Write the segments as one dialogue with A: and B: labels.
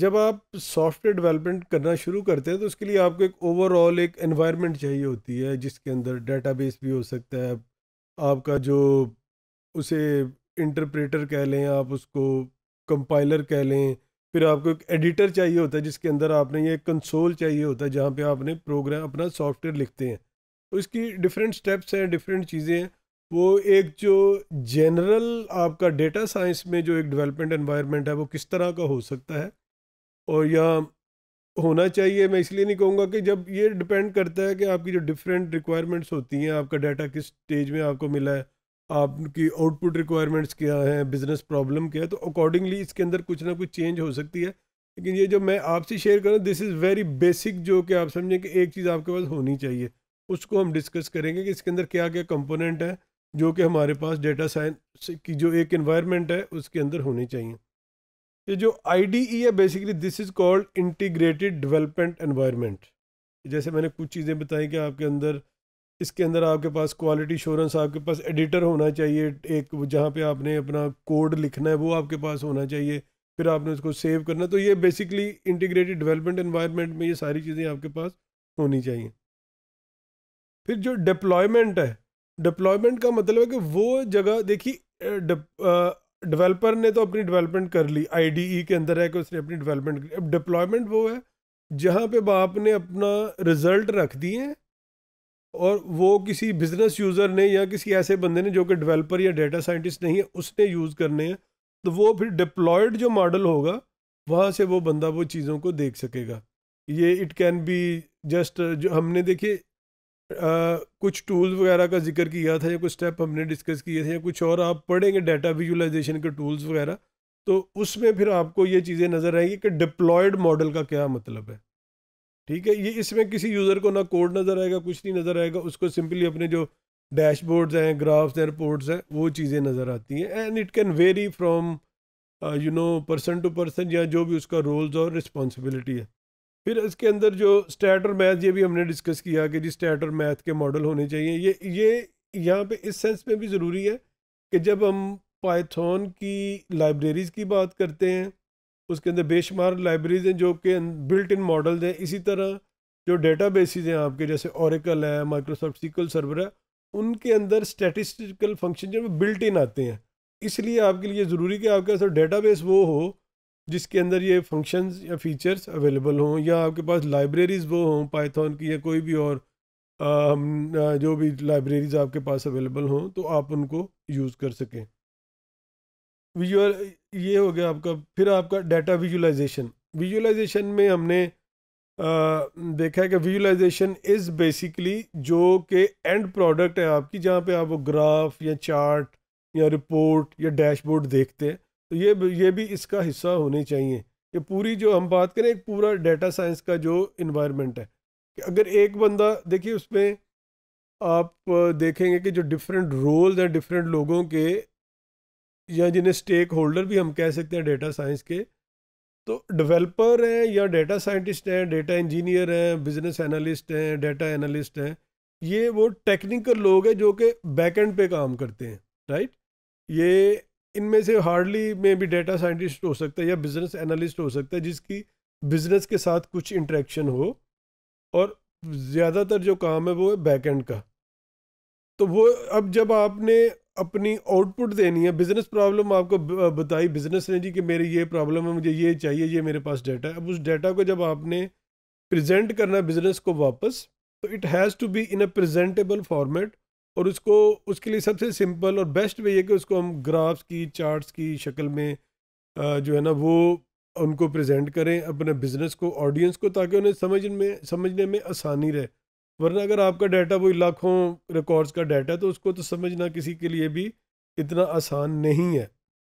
A: जब आप software development करना शुरू करते हैं तो उसके लिए आपको एक ओवरऑल एक एनवायरनमेंट चाहिए होती है जिसके अंदर डेटाबेस भी हो सकता है आपका जो उसे इंटरप्रेटर कह लें आप उसको कंपाइलर कह लें फिर आपको एक एडिटर चाहिए होता है जिसके अंदर आपने ये कंसोल चाहिए होता है जहाँ पे आपने प्रोग्राम अपना सॉफ्टवेयर लिखते हैं उसकी तो इसकी डिफरेंट स्टेप्स हैं डिफरेंट चीज़ें हैं वो एक जो जनरल आपका डेटा साइंस में जो एक डेवलपमेंट एनवायरनमेंट है वो किस तरह का हो सकता है और यहाँ होना चाहिए मैं इसलिए नहीं कहूँगा कि जब ये डिपेंड करता है कि आपकी जो डिफरेंट रिक्वायरमेंट्स होती हैं आपका डाटा किस स्टेज में आपको मिला है आपकी आउटपुट रिक्वायरमेंट्स क्या हैं बिज़नेस प्रॉब्लम क्या है तो अकॉर्डिंगली इसके अंदर कुछ ना कुछ चेंज हो सकती है लेकिन ये जो मैं आपसे शेयर कर रहा हूँ दिस इज़ वेरी बेसिक जो कि आप समझें कि एक चीज़ आपके पास होनी चाहिए उसको हम डिस्कस करेंगे कि इसके अंदर क्या क्या कंपोनेंट है जो कि हमारे पास डेटा साइंस की जो एक इन्वायरमेंट है उसके अंदर होनी चाहिए ये जो आई e है basically this is called integrated development environment जैसे मैंने कुछ चीज़ें बताई कि आपके अंदर इसके अंदर आपके पास क्वालिटी इंश्योरेंस आपके पास एडिटर होना चाहिए एक जहाँ पे आपने अपना कोड लिखना है वो आपके पास होना चाहिए फिर आपने उसको सेव करना तो ये बेसिकली इंटीग्रेटेड डेवलपमेंट एनवायरनमेंट में ये सारी चीज़ें आपके पास होनी चाहिए फिर जो डिप्लॉयमेंट है डिप्लॉयमेंट का मतलब है कि वो जगह देखिए डेवलपर ने तो अपनी डेवलपमेंट कर ली आईडीई e के अंदर है कि उसने अपनी डेवलपमेंट कर अब डिप्लॉयमेंट वो है जहाँ पे बाप ने अपना रिजल्ट रख दिए और वो किसी बिजनेस यूज़र ने या किसी ऐसे बंदे ने जो कि डेवलपर या डेटा साइंटिस्ट नहीं है उसने यूज़ करने हैं तो वो फिर डिप्लॉयड जो मॉडल होगा वहाँ से वो बंदा वो चीज़ों को देख सकेगा ये इट कैन बी जस्ट जो हमने देखिए कुछ टूल्स वगैरह का जिक्र किया था या कुछ स्टेप हमने डिस्कस किए थे या कुछ और आप पढ़ेंगे डाटा विजुलाइजेशन के टूल्स वगैरह तो उसमें फिर आपको ये चीज़ें नज़र आएंगी कि डिप्लॉयड मॉडल का क्या मतलब है ठीक है ये इसमें किसी यूज़र को ना कोड नज़र आएगा कुछ नहीं नज़र आएगा उसको सिंपली अपने जो डैशबोर्ड्स हैं ग्राफ्स हैं रिपोर्ट्स हैं वो चीज़ें नज़र आती हैं and it can vary from you know person to person या जो भी उसका रोल्स और रिस्पॉन्सिबिलिटी है फिर इसके अंदर जो स्टैट और मैथ ये भी हमने डिस्कस किया कि जी स्टैट और मैथ के मॉडल होने चाहिए ये ये यहाँ पे इस सेंस में भी ज़रूरी है कि जब हम पाइथन की लाइब्रेरीज़ की बात करते हैं उसके अंदर बेशुमार लाइब्रेरीज हैं जो कि बिल्ट इन मॉडल्स हैं इसी तरह जो डेटा बेसिस हैं आपके जैसे औरकल है माइक्रोसॉफ्ट सिकल सर्वर है उनके अंदर स्टेटिस्टिकल फंक्शन जो बिल्ट इन आते हैं इसलिए आपके लिए ज़रूरी कि आपके पास डेटा बेस वो हो जिसके अंदर ये फंक्शंस या फीचर्स अवेलेबल हों या आपके पास लाइब्रेरीज़ वो हों पाइथन की या कोई भी और हम जो भी लाइब्रेरीज़ आपके पास अवेलेबल हों तो आप उनको यूज़ कर सकें विजुअल ये हो गया आपका फिर आपका डाटा विजुलाइजेशन विजुलाइजेशन में हमने आ, देखा है कि विजुलाइजेशन इज़ बेसिकली जो कि एंड प्रोडक्ट है आपकी जहाँ पे आप वो ग्राफ या चार्ट या रिपोर्ट या डैशबोर्ड देखते हैं तो ये ये भी इसका हिस्सा होने चाहिए ये पूरी जो हम बात करें एक पूरा डेटा साइंस का जो इन्वायरमेंट है कि अगर एक बंदा देखिए उसमें आप देखेंगे कि जो डिफरेंट रोल्स हैं डिफरेंट लोगों के या जिन्हें स्टेक होल्डर भी हम कह सकते हैं डेटा साइंस के तो डेवलपर हैं या डेटा साइंटिस्ट हैं डेटा इंजीनियर हैं बिजनेस एनालिस्ट हैं डेटा एनालिस्ट हैं ये वो टेक्निकल लोग हैं जो कि बैकएंड पे काम करते हैं राइट ये इनमें से हार्डली में भी डेटा साइंटिस्ट हो सकता है या बिजनेस एनालिस्ट हो सकता है जिसकी बिजनेस के साथ कुछ इंट्रैक्शन हो और ज़्यादातर जो काम है वो है बैक एंड का तो वो अब जब आपने अपनी आउटपुट देनी है बिज़नेस प्रॉब्लम आपको बताई बिज़नेस ने जी कि मेरी ये प्रॉब्लम है मुझे ये चाहिए ये मेरे पास डाटा है अब उस डाटा को जब आपने प्रेजेंट करना है बिज़नेस को वापस तो it has to be in a presentable format और उसको उसके लिए सबसे सिंपल और बेस्ट वे ये कि उसको हम ग्राफ्स की चार्ट्स की शक्ल में जो है ना वो उनको प्रेजेंट करें अपने बिजनेस को ऑडियंस को ताकि उन्हें समझ में समझने में आसानी रहे वरना अगर आपका डाटा वही लाखों रिकॉर्ड्स का डाटा है तो उसको तो समझना किसी के लिए भी इतना आसान नहीं है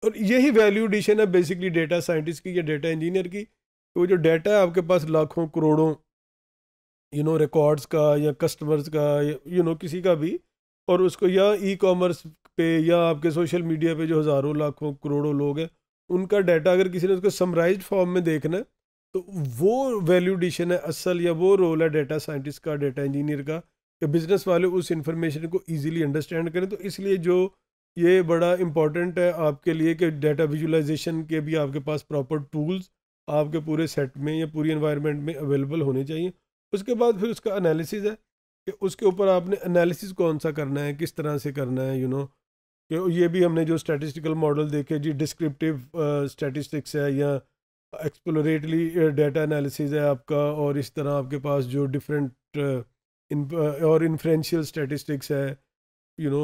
A: और यही वैल्यू एडिशन है बेसिकली डेटा साइंटिस्ट की या डेटा इंजीनियर की वो जो डाटा है आपके पास लाखों करोड़ों यू नो रिकॉर्ड्स का या कस्टमर्स का यू नो किसी का भी और उसको या ई कॉमर्स पे या आपके सोशल मीडिया पे जो हज़ारों लाखों करोड़ों लोग हैं उनका डाटा अगर किसी ने उसको समराइज फॉर्म में देखना है तो वो वैल्यू एडिशन है असल या वो रोल है डाटा साइंटिस्ट का डाटा इंजीनियर का कि बिज़नेस वाले उस इन्फॉर्मेशन को ईजिली अंडरस्टैंड करें तो इसलिए जो ये बड़ा इंपॉर्टेंट है आपके लिए कि डाटा विजुलाइजेशन के भी आपके पास प्रॉपर टूल्स आपके पूरे सेट में या पूरी इन्वायरमेंट में अवेलेबल होने चाहिए उसके बाद फिर उसका एनालिसिस है कि उसके ऊपर आपने एनालिसिस कौन सा करना है किस तरह से करना है यू you नो know? कि ये भी हमने जो स्टैटिस्टिकल मॉडल देखे जी डिस्क्रिप्टिव स्टैटिस्टिक्स है या एक्सप्लोरेटली डाटा एनालिसिस है आपका और इस तरह आपके पास जो डिफरेंट इन और इन्फ्रेंशियल स्टैटिस्टिक्स है यू नो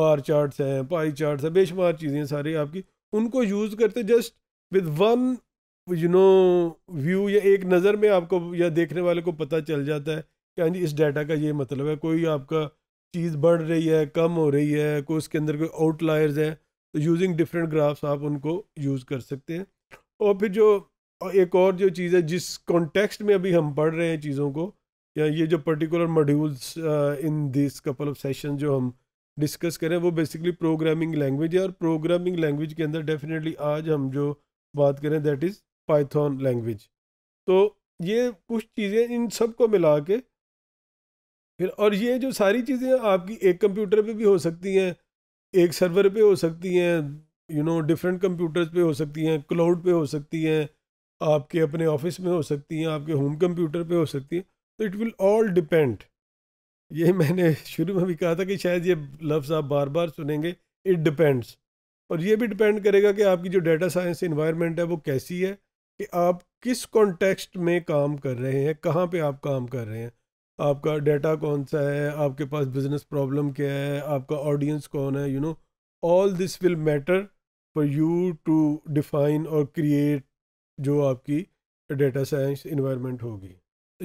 A: बार चार्ट्स हैं पाई चार्ट्स हैं बेशुमार चीज़ें सारी आपकी उनको यूज़ करते just with one you know view या एक नज़र में आपको या देखने वाले को पता चल जाता है जी इस डाटा का ये मतलब है कोई आपका चीज़ बढ़ रही है कम हो रही है कोई उसके अंदर कोई आउटलायर्स है तो यूजिंग डिफरेंट ग्राफ्स आप उनको यूज़ कर सकते हैं और फिर जो एक और जो चीज़ है जिस कॉन्टेक्स्ट में अभी हम पढ़ रहे हैं चीज़ों को या ये जो particular modules in this couple of session जो हम डिस्कस करें वो बेसिकली प्रोग्रामिंग लैंग्वेज है और प्रोग्रामिंग लैंग्वेज के अंदर डेफिनेटली आज हम जो बात करें दैट इज़ पाइथन लैंग्वेज तो ये कुछ चीज़ें इन सब को मिला के फिर और ये जो सारी चीज़ें आपकी एक कंप्यूटर पे भी हो सकती हैं एक सर्वर पे हो सकती हैं यू नो डिफरेंट कंप्यूटर्स पे हो सकती हैं क्लाउड पे हो सकती हैं आपके अपने ऑफिस में हो सकती हैं आपके होम कंप्यूटर पे हो सकती हैं तो इट विल ऑल डिपेंड ये मैंने शुरू में भी कहा था कि शायद ये लफ्ज़ आप बार बार सुनेंगे इट डिपेंड्स और ये भी डिपेंड करेगा कि आपकी जो डाटा साइंस इन्वायरमेंट है वो कैसी है कि आप किस कॉन्टेक्स्ट में काम कर रहे हैं कहाँ पे आप काम कर रहे हैं आपका डाटा कौन सा है आपके पास बिजनेस प्रॉब्लम क्या है आपका ऑडियंस कौन है you know all this will matter for you to define और क्रिएट जो आपकी डेटा साइंस इन्वायरमेंट होगी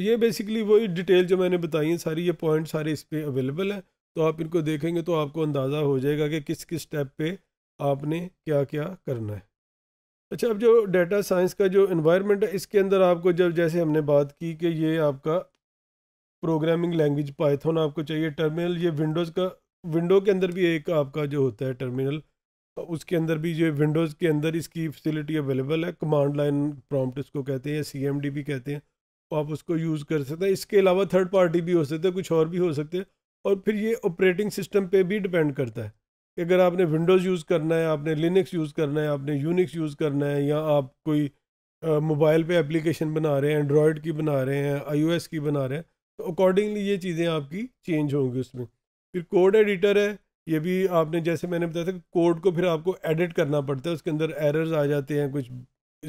A: ये बेसिकली वही डिटेल जो मैंने बताई है सारी ये पॉइंट सारे इस पर अवेलेबल हैं तो आप इनको देखेंगे तो आपको अंदाज़ा हो जाएगा कि किस किस स्टेप पे आपने क्या क्या करना है अच्छा अब जो डेटा साइंस का जो इन्वायरमेंट है इसके अंदर आपको जब जैसे हमने बात की कि ये आपका प्रोग्रामिंग लैंग्वेज पाइथन आपको चाहिए टर्मिनल ये विंडोज़ का विंडो के अंदर भी एक आपका जो होता है टर्मिनल उसके अंदर भी जो विंडोज़ के अंदर इसकी फैसिलिटी अवेलेबल है कमांड लाइन प्रॉम्प्ट इसको कहते हैं सी एम डी भी कहते हैं तो आप उसको यूज़ कर सकते हैं इसके अलावा थर्ड पार्टी भी हो सकते हैं कुछ और भी हो सकते हैं और फिर ये ऑपरेटिंग सिस्टम पे भी डिपेंड करता है कि अगर आपने विंडोज़ यूज़ करना है आपने लिनक्स यूज़ करना है आपने यूनिक्स यूज़ करना है या आप कोई मोबाइल पे एप्लीकेशन बना रहे हैं एंड्रॉयड की बना रहे हैं आईओएस की बना रहे हैं अकॉर्डिंगली ये चीज़ें आपकी चेंज होंगी उसमें फिर कोड एडिटर है ये भी आपने जैसे मैंने बताया था कोड को फिर आपको एडिट करना पड़ता है उसके अंदर एरर्स आ जाते हैं कुछ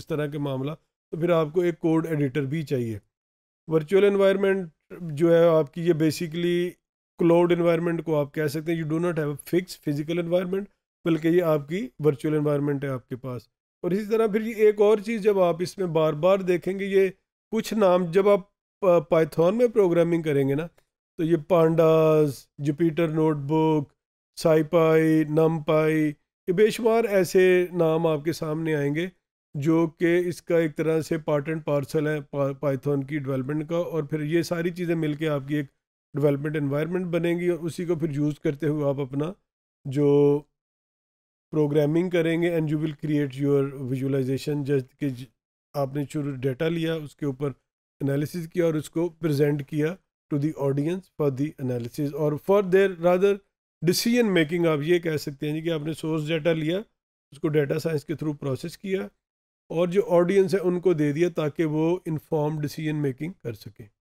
A: इस तरह के मामला तो फिर आपको एक कोड एडिटर भी चाहिए वर्चुअल इन्वायरमेंट जो है आपकी ये बेसिकली क्लाउड इन्वायरमेंट को आप कह सकते हैं you do not have fix physical environment बल्कि ये आपकी वर्चुअल इन्वायरमेंट है आपके पास और इसी तरह फिर ये एक और चीज़ जब आप इसमें बार बार देखेंगे ये कुछ नाम जब आप पाइथन में प्रोग्रामिंग करेंगे ना तो ये pandas Jupyter notebook SciPy NumPy ये बेशुमार ऐसे नाम आपके सामने आएंगे जो कि इसका एक तरह से पार्ट एंड पार्सल है पाइथन की डेवलपमेंट का और फिर ये सारी चीज़ें मिलके आपकी एक डेवलपमेंट इन्वायरमेंट बनेगी और उसी को फिर यूज़ करते हुए आप अपना जो प्रोग्रामिंग करेंगे and you will create your visualization just कि आपने शुरू डेटा लिया उसके ऊपर एनालिसिस किया और उसको प्रेजेंट किया to the audience for the analysis और for their rather decision making आप ये कह सकते हैं जी कि आपने सोर्स डाटा लिया उसको डाटा साइंस के थ्रू प्रोसेस किया और जो ऑडियंस है उनको दे दिया ताकि वो इन्फॉर्म डिसीजन मेकिंग कर सकें